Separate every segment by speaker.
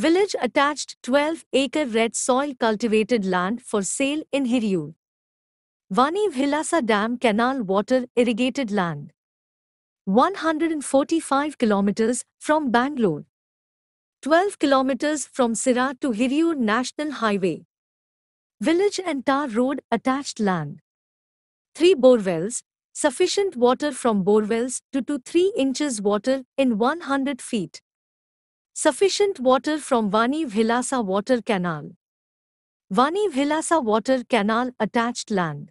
Speaker 1: Village attached 12-acre red soil cultivated land for sale in Hiriyur. Vani Vilasa Dam Canal water irrigated land. 145 kilometers from Bangalore. 12 kilometers from Sirat to Hiriyur National Highway. Village and Tar Road attached land. 3 borewells, sufficient water from borewells to 2 3 inches water in 100 feet. Sufficient water from Vani Vilasa Water Canal. Vani Vilasa Water Canal attached land.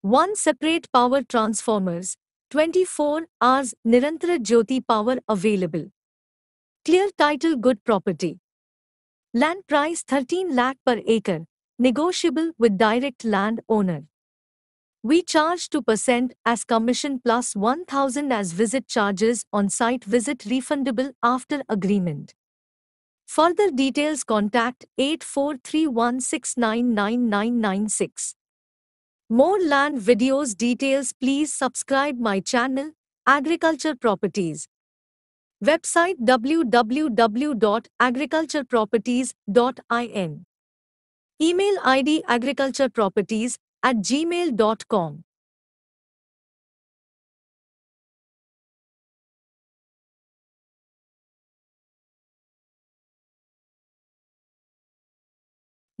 Speaker 1: 1 separate power transformers, 24 hours Nirantara Jyoti power available. Clear title good property. Land price 13 lakh per acre, negotiable with direct land owner. We charge 2% as commission plus 1000 as visit charges on site visit refundable after agreement. Further details contact 8431699996. More land videos details please subscribe my channel Agriculture Properties. Website www.agricultureproperties.in. Email ID agricultureproperties at gmail.com.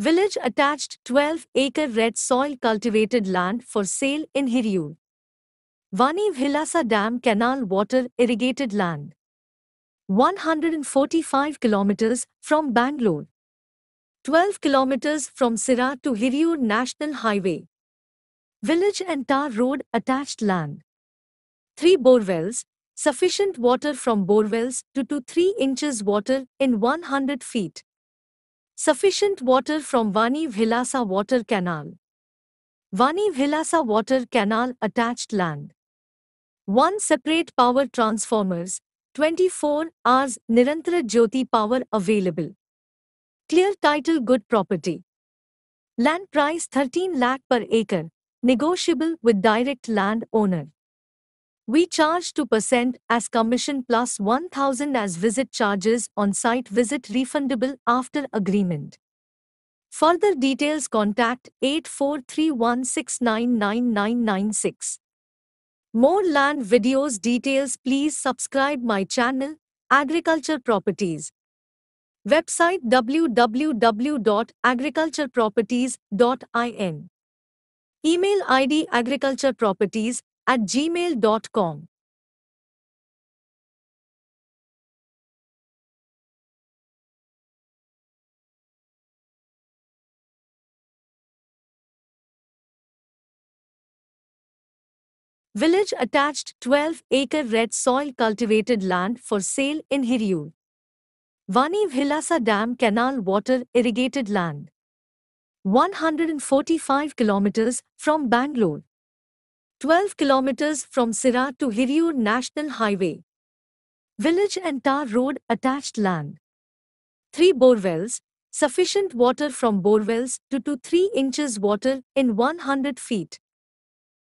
Speaker 1: Village attached 12 acre red soil cultivated land for sale in Hiriyur. Vani Vilasa Dam Canal water irrigated land. 145 kilometers from Bangalore. 12 kilometers from Sirat to Hiriur National Highway. Village and tar road attached land. 3 borewells, sufficient water from borewells to 2 3 inches water in 100 feet. Sufficient water from Vani Vilasa Water Canal. Vani Vilasa Water Canal attached land. 1 separate power transformers, 24 hours Nirantara Jyoti power available. Clear title good property. Land price 13 lakh per acre, negotiable with direct land owner. We charge 2% as commission plus 1000 as visit charges on site visit refundable after agreement. Further details contact 8431699996. More land videos details please subscribe my channel Agriculture Properties. Website www.agricultureproperties.in. Email ID agricultureproperties at gmail.com. Village attached 12 acre red soil cultivated land for sale in Hiriyur. Vani Vilasa Dam Canal Water Irrigated Land. 145 km from Bangalore. 12 km from Sirat to Hiriyur National Highway. Village and Tar Road attached land. 3 borewells, sufficient water from borewells to 2 3 inches water in 100 feet.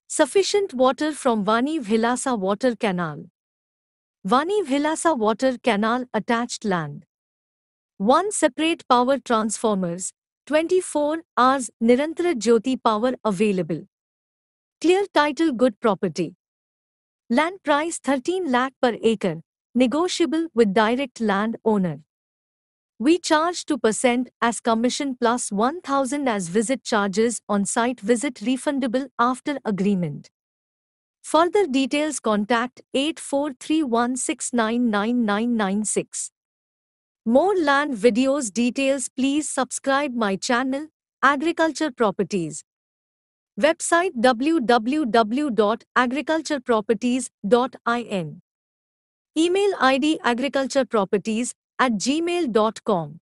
Speaker 1: Sufficient water from Vani Vilasa Water Canal. Vani Vilasa Water Canal attached land. 1 separate power transformers, 24 hours Nirantara Jyoti power available. Clear title good property. Land price 13 lakh per acre, negotiable with direct land owner. We charge 2% as commission plus 1000 as visit charges on site visit refundable after agreement. Further details contact 8431699996. More land videos details please subscribe my channel Agriculture Properties. Website www.agricultureproperties.in Email id agricultureproperties at gmail.com